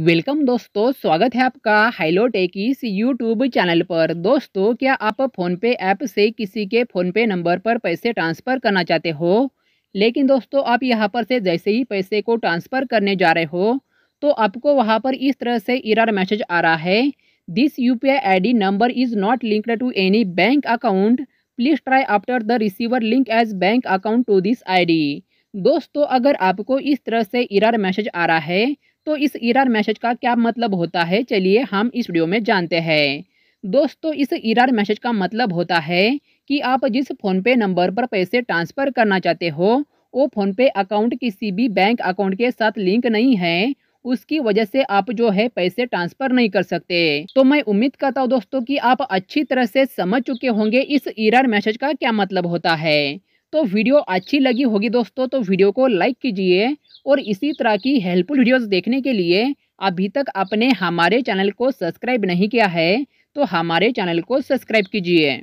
welcome दोस्तों स्वागत है आपका हाइलो टेकिस यूट्यूब चैनल पर दोस्तों क्या आप फ़ोनपे ऐप से किसी के फ़ोनपे नंबर पर पैसे ट्रांसफ़र करना चाहते हो लेकिन दोस्तों आप यहां पर से जैसे ही पैसे को ट्रांसफ़र करने जा रहे हो तो आपको वहां पर इस तरह से इरर मैसेज आ रहा है this U P I I D number is not linked to any bank account please try after the receiver link as bank account to this I D दोस्तों अगर आपको इस तरह से इरर मैसेज आ रहा है तो इस इरर मैसेज का क्या मतलब होता है चलिए हम इस वीडियो में जानते हैं दोस्तों इस इरर मैसेज का मतलब होता है कि आप जिस फ़ोनपे नंबर पर पैसे ट्रांसफ़र करना चाहते हो वो फ़ोनपे अकाउंट किसी भी बैंक अकाउंट के साथ लिंक नहीं है उसकी वजह से आप जो है पैसे ट्रांसफ़र नहीं कर सकते तो मैं उम्मीद करता हूँ दोस्तों कि आप अच्छी तरह से समझ चुके होंगे इस इरर मैसेज का क्या मतलब होता है तो वीडियो अच्छी लगी होगी दोस्तों तो वीडियो को लाइक कीजिए और इसी तरह की हेल्पफुल वीडियोस देखने के लिए अभी तक आपने हमारे चैनल को सब्सक्राइब नहीं किया है तो हमारे चैनल को सब्सक्राइब कीजिए